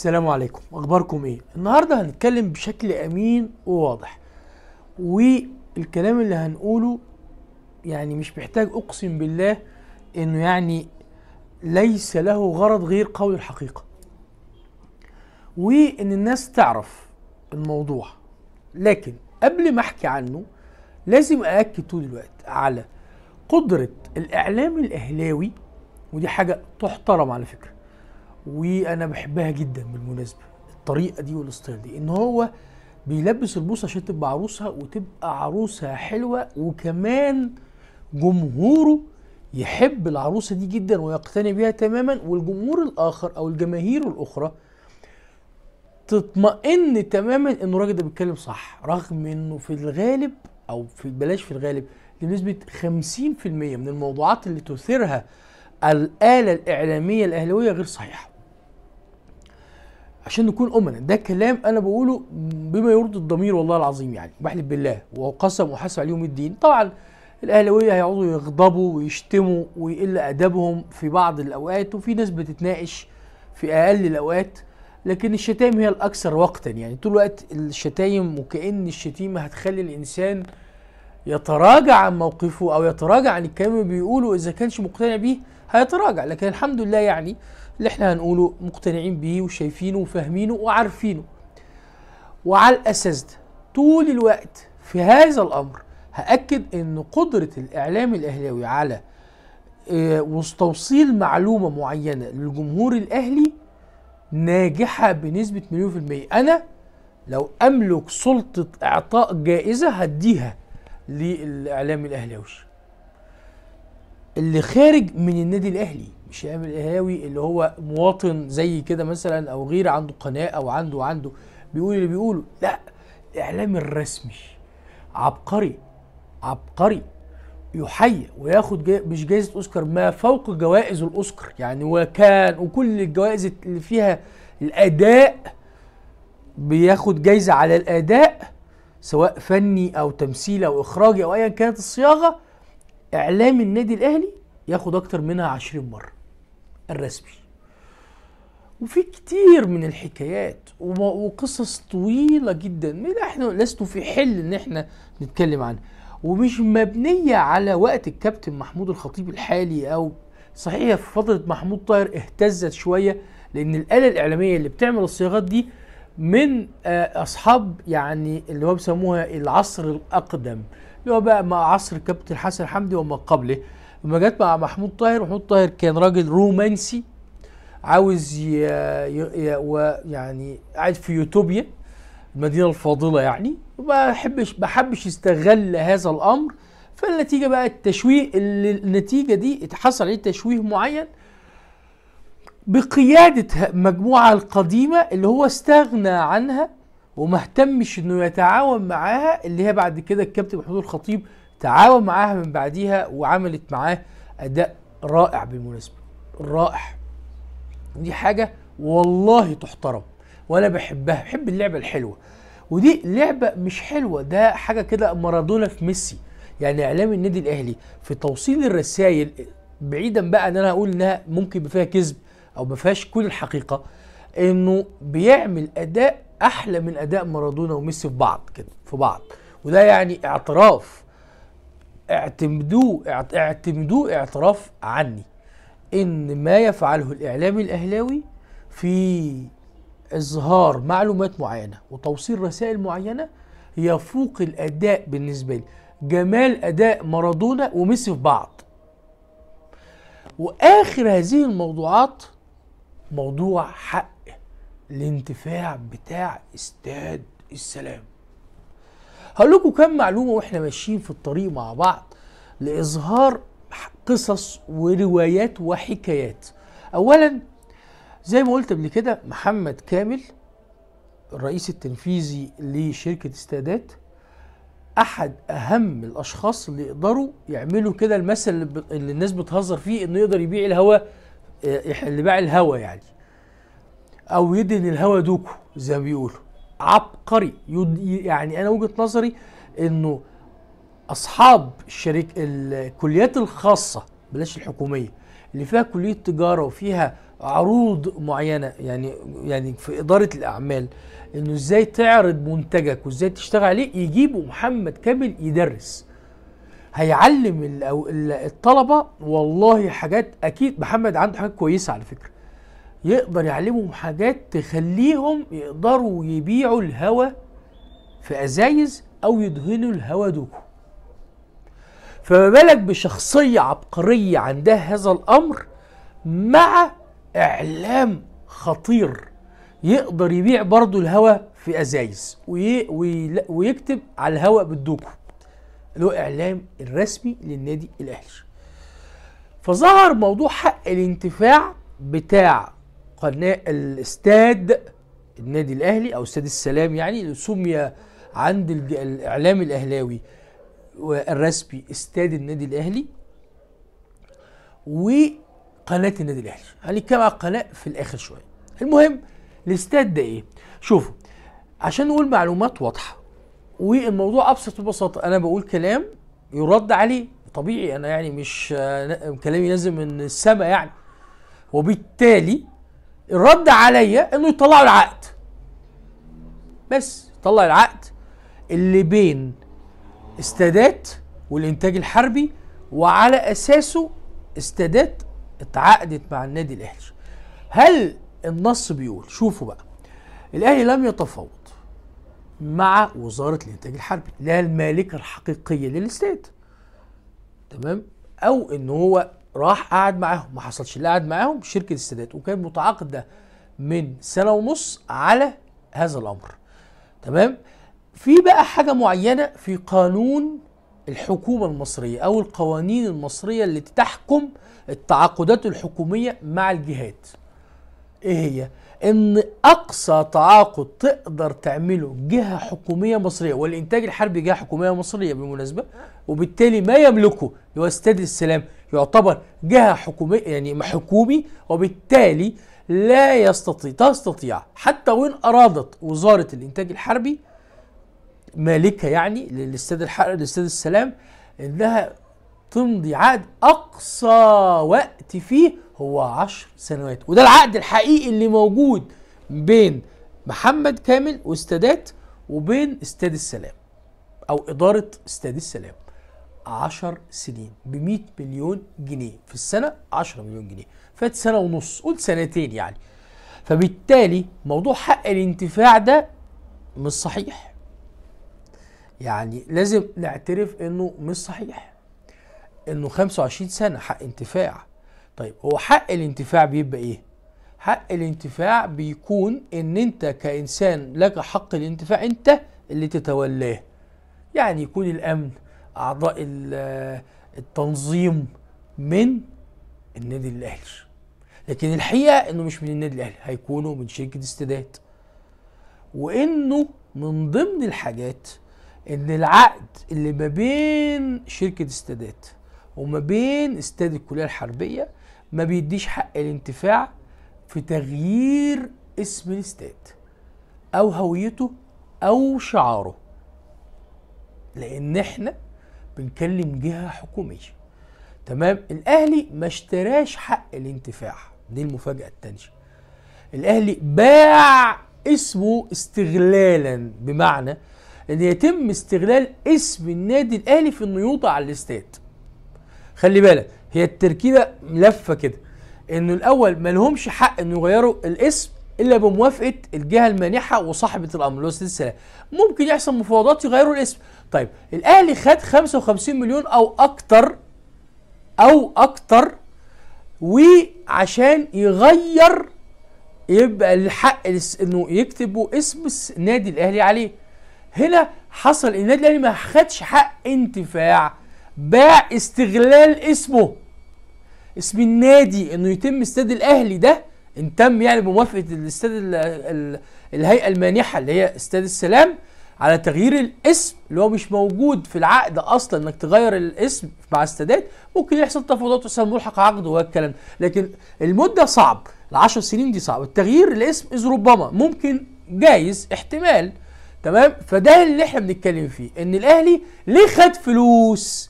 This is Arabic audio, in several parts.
السلام عليكم اخباركم ايه النهارده هنتكلم بشكل امين وواضح والكلام اللي هنقوله يعني مش محتاج اقسم بالله انه يعني ليس له غرض غير قول الحقيقه وان الناس تعرف الموضوع لكن قبل ما احكي عنه لازم اكد طول الوقت على قدره الاعلام الاهلاوي ودي حاجه تحترم على فكره وانا بحبها جدا بالمناسبه الطريقه دي والاستايل دي ان هو بيلبس البوصه عشان تبقى عروسها وتبقى عروسها حلوه وكمان جمهوره يحب العروسه دي جدا ويقتني بيها تماما والجمهور الاخر او الجماهير الاخرى تطمئن تماما ان الراجل ده بيتكلم صح رغم انه في الغالب او في بلاش في الغالب لنسبه 50% من الموضوعات اللي تثيرها الآلة الإعلامية الأهلاوية غير صحيحة عشان نكون أمنا ده كلام أنا بقوله بما يرضي الضمير والله العظيم يعني بحلف بالله وقسم وحسب عليهم الدين طبعا الأهلاوية هيقعدوا يغضبوا ويشتموا ويقل أدبهم في بعض الأوقات وفي ناس بتتناقش في أقل الأوقات لكن الشتايم هي الأكثر وقتا يعني طول الوقت الشتايم وكأن الشتيمة هتخلي الإنسان يتراجع عن موقفه او يتراجع عن الكلام اللي بيقوله اذا كانش مقتنع بيه هيتراجع لكن الحمد لله يعني اللي احنا هنقوله مقتنعين بيه وشايفينه وفاهمينه وعارفينه وعلى الاساس ده طول الوقت في هذا الامر هاكد ان قدره الاعلام الاهلاوي على آه، توصيل معلومه معينه للجمهور الاهلي ناجحه بنسبه مليون في الميه انا لو املك سلطه اعطاء جائزه هديها للاعلام الاهلاوي اللي خارج من النادي الاهلي مش الاعلام الاهلاوي اللي هو مواطن زي كده مثلا او غير عنده قناه او عنده عنده بيقول اللي بيقوله لا الاعلام الرسمي عبقري عبقري يحيى وياخد مش جائزه اوسكار ما فوق جوائز الاوسكار يعني وكان وكل الجوائز اللي فيها الاداء بياخد جايزه على الاداء سواء فني او تمثيل او اخراجي او ايا كانت الصياغه اعلام النادي الاهلي ياخد اكتر منها 20 مره الرسمي وفي كتير من الحكايات وقصص طويله جدا احنا لسنا في حل ان احنا نتكلم عنها ومش مبنيه على وقت الكابتن محمود الخطيب الحالي او صحيح في فتره محمود طاهر اهتزت شويه لان الاله الاعلاميه اللي بتعمل الصياغات دي من آه، اصحاب يعني اللي هو بيسموها العصر الاقدم اللي هو بقى مع عصر كابتن حسن حمدي وما قبله لما جت مع محمود طاهر محمود طاهر كان راجل رومانسي عاوز ي... ي... يعني قاعد في يوتوبيا المدينه الفاضله يعني ما حبش ما حبش يستغل هذا الامر فالنتيجه بقى التشويه اللي النتيجه دي حصل عليه تشويه معين بقيادة مجموعة القديمة اللي هو استغنى عنها وما اهتمش انه يتعاون معاها اللي هي بعد كده الكابتن محمود الخطيب تعاون معاها من بعديها وعملت معاه اداء رائع بالمناسبة رائع دي حاجة والله تحترم وانا بحبها بحب اللعبة الحلوة ودي لعبة مش حلوة ده حاجة كده مارادونا في ميسي يعني اعلام النادي الاهلي في توصيل الرسائل بعيدا بقى ان انا اقول انها ممكن يبقى فيها كذب او ما فيهاش كل الحقيقه انه بيعمل اداء احلى من اداء مارادونا وميسي في بعض كده في بعض وده يعني اعتراف اعتمدوه اعتمدوه اعتراف عني ان ما يفعله الاعلام الاهلاوي في اظهار معلومات معينه وتوصيل رسائل معينه يفوق الاداء بالنسبه لي جمال اداء مارادونا وميسي في بعض واخر هذه الموضوعات موضوع حق الانتفاع بتاع استاد السلام هقول لكم كام معلومه واحنا ماشيين في الطريق مع بعض لاظهار قصص وروايات وحكايات اولا زي ما قلت قبل كده محمد كامل الرئيس التنفيذي لشركه استادات احد اهم الاشخاص اللي يقدروا يعملوا كده المثل اللي الناس بتهزر فيه انه يقدر يبيع الهواء اللي باع الهوى يعني او يدن الهوى دوكو زي ما بيقولوا عبقري يعني انا وجهه نظري انه اصحاب الشركة الكليات الخاصه بلاش الحكوميه اللي فيها كليه تجاره وفيها عروض معينه يعني يعني في اداره الاعمال انه ازاي تعرض منتجك وازاي تشتغل عليه يجيبوا محمد كامل يدرس هيعلم الطلبه والله حاجات اكيد محمد عنده حاجات كويسه على فكره يقدر يعلمهم حاجات تخليهم يقدروا يبيعوا الهوا في ازايز او يدهنوا الهوا دوكو فما بالك بشخصيه عبقريه عندها هذا الامر مع اعلام خطير يقدر يبيع برضه الهوا في ازايز ويكتب على الهوا بالدوكو هو اعلام الرسمي للنادي الاهلي فظهر موضوع حق الانتفاع بتاع قناه الاستاد النادي الاهلي او استاد السلام يعني اللي سمي عند الاعلام الاهلاوي الرسمي استاد النادي الاهلي وقناه النادي الاهلي هنتكلم على القناه في الاخر شويه المهم الاستاد ده ايه شوفوا عشان نقول معلومات واضحه والموضوع ابسط ببساطه انا بقول كلام يرد عليه طبيعي انا يعني مش آه، كلامي نازل من السماء يعني وبالتالي الرد عليا انه يطلعوا العقد بس يطلع العقد اللي بين استادات والانتاج الحربي وعلى اساسه استادات اتعاقدت مع النادي الاهلي هل النص بيقول شوفوا بقى الاهلي لم يتفاوض مع وزاره الانتاج الحربي اللي هي المالكه الحقيقيه للاستاد تمام او ان هو راح قعد معاهم ما حصلش اللي قعد معاهم شركه السادات وكانت متعاقده من سنه ونص على هذا الامر تمام في بقى حاجه معينه في قانون الحكومه المصريه او القوانين المصريه اللي تحكم التعاقدات الحكوميه مع الجهات ايه هي ان اقصى تعاقد تقدر تعمله جهه حكوميه مصريه والانتاج الحربي جهه حكوميه مصريه بالمناسبه وبالتالي ما يملكه اللي هو استاد السلام يعتبر جهه حكوميه يعني حكومي وبالتالي لا يستطيع تستطيع حتى وان ارادت وزاره الانتاج الحربي مالكه يعني للاستاد الحربي لاستاد السلام انها تمضي عقد اقصى وقت فيه هو عشر سنوات وده العقد الحقيقي اللي موجود بين محمد كامل واستادات وبين استاد السلام او اداره استاد السلام عشر سنين ب 100 مليون جنيه في السنه 10 مليون جنيه فات سنه ونص قول سنتين يعني فبالتالي موضوع حق الانتفاع ده مش صحيح يعني لازم نعترف انه مش صحيح انه 25 سنه حق انتفاع طيب هو حق الانتفاع بيبقى ايه حق الانتفاع بيكون ان انت كانسان لك حق الانتفاع انت اللي تتولاه يعني يكون الامن اعضاء آه، التنظيم من النادي الاهلي لكن الحقيقه انه مش من النادي الاهلي هيكونوا من شركه استادات وانه من ضمن الحاجات ان العقد اللي ما بين شركه استادات وما بين استاد الكليه الحربيه ما بيديش حق الانتفاع في تغيير اسم الاستاد او هويته او شعاره لان احنا بنكلم جهه حكوميه تمام الاهلي ما اشتراش حق الانتفاع دي المفاجاه الثانيه الاهلي باع اسمه استغلالا بمعنى ان يتم استغلال اسم النادي الاهلي في انه يوضع على الاستاد خلي بالك هي التركيبه لفه كده انه الاول ما لهمش حق انه يغيروا الاسم الا بموافقه الجهه المانحه وصاحبه الامر اللي هو السلسله ممكن يحصل مفاوضات يغيروا الاسم طيب الاهلي خد 55 مليون او اكتر او اكتر وعشان يغير يبقى الحق انه يكتبوا اسم النادي الاهلي عليه هنا حصل النادي الاهلي ما خدش حق انتفاع باع استغلال اسمه اسم النادي انه يتم استاد الاهلي ده ان تم يعني بموافقه الاستاد الهيئه المانحه اللي هي استاد السلام على تغيير الاسم اللي هو مش موجود في العقد اصلا انك تغير الاسم مع استادات ممكن يحصل تفاوضات ويحصل ملحق عقد وهالكلام لكن المده صعب العشر سنين دي صعب التغيير الاسم اذ ربما ممكن جايز احتمال تمام فده اللي احنا بنتكلم فيه ان الاهلي ليه خد فلوس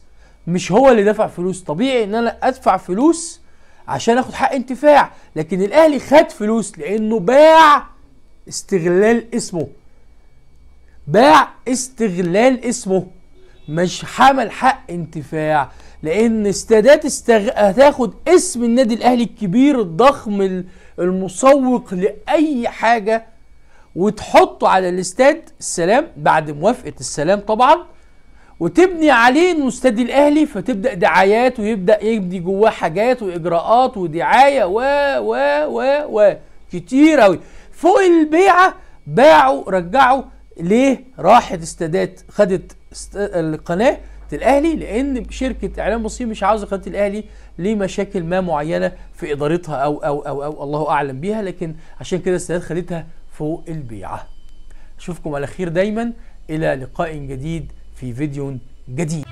مش هو اللي دفع فلوس طبيعي ان انا ادفع فلوس عشان اخد حق انتفاع لكن الاهلي خد فلوس لانه باع استغلال اسمه باع استغلال اسمه مش حمل حق انتفاع لان استادات استغ... هتاخد اسم النادي الاهلي الكبير الضخم المسوق لاي حاجه وتحطه على الاستاد السلام بعد موافقه السلام طبعا وتبني عليه انه استاد الاهلي فتبدا دعايات ويبدا يبني جواه حاجات واجراءات ودعايه و و و و كتير قوي فوق البيعه باعوا رجعوا ليه راحت استادات خدت است... القناه الاهلي لان شركه اعلام مصري مش عاوزه قناه الاهلي لمشاكل ما معينه في ادارتها او او او او الله اعلم بيها لكن عشان كده استادات خدتها فوق البيعه اشوفكم على خير دايما الى لقاء جديد في فيديو جديد